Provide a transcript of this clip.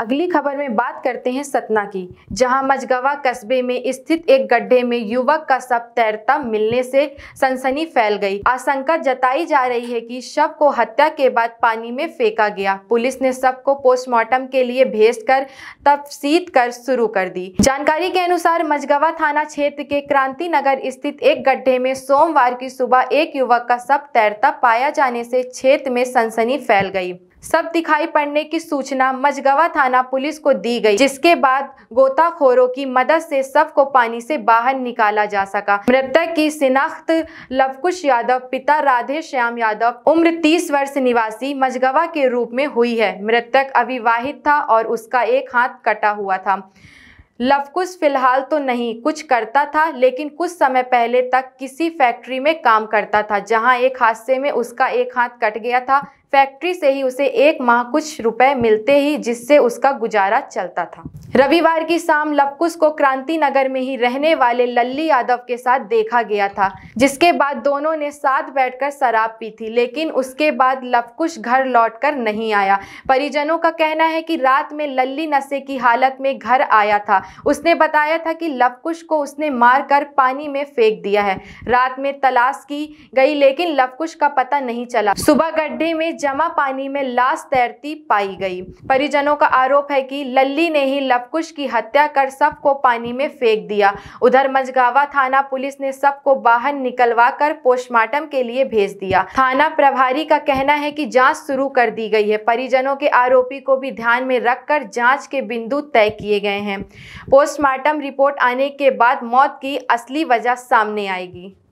अगली खबर में बात करते हैं सतना की जहां मजगवा कस्बे में स्थित एक गड्ढे में युवक का शव तैरता मिलने से सनसनी फैल गई आशंका जताई जा रही है कि शव को हत्या के बाद पानी में फेंका गया पुलिस ने शव को पोस्टमार्टम के लिए भेजकर तफसीत कर शुरू कर दी जानकारी के अनुसार मजगवा थाना क्षेत्र के क्रांति नगर स्थित एक गड्ढे में सोमवार की सुबह एक युवक का शव तैरता पाया जाने से क्षेत्र में सनसनी फैल गई सब दिखाई पड़ने की सूचना मजगवा थाना पुलिस को दी गई जिसके बाद गोताखोरों की मदद से सब को पानी से बाहर निकाला जा सका मृतक की शिनाख्त लवकुश यादव पिता राधे श्याम यादव उम्र 30 वर्ष निवासी मजगवा के रूप में हुई है मृतक अविवाहित था और उसका एक हाथ कटा हुआ था लवकुश फिलहाल तो नहीं कुछ करता था लेकिन कुछ समय पहले तक किसी फैक्ट्री में काम करता था जहां एक हादसे में उसका एक हाथ कट गया था फैक्ट्री से ही उसे एक माह कुछ रुपए मिलते ही जिससे उसका गुजारा चलता था रविवार की शाम लवकुश को क्रांति नगर में ही रहने वाले लल्ली यादव के साथ देखा गया था जिसके बाद दोनों ने साथ बैठकर शराब पी थी लेकिन उसके बाद लवकुश घर लौटकर नहीं आया परिजनों का कहना है कि रात में लल्ली नशे की हालत में घर आया था उसने बताया था कि लवकुश को उसने मार कर पानी में फेंक दिया है रात में तलाश की गई लेकिन लवकुश का पता नहीं चला सुबह गड्ढे में जमा पानी में लाश तैरती पाई गई परिजनों का आरोप है कि लल्ली ने ही लवकुश की हत्या कर सब को पानी में फेंक दिया उधर मजगावा थाना पुलिस ने सब को बाहर निकलवा कर पोस्टमार्टम के लिए भेज दिया थाना प्रभारी का कहना है कि जांच शुरू कर दी गई है परिजनों के आरोपी को भी ध्यान में रखकर जांच के बिंदु तय किए गए हैं पोस्टमार्टम रिपोर्ट आने के बाद मौत की असली वजह सामने आएगी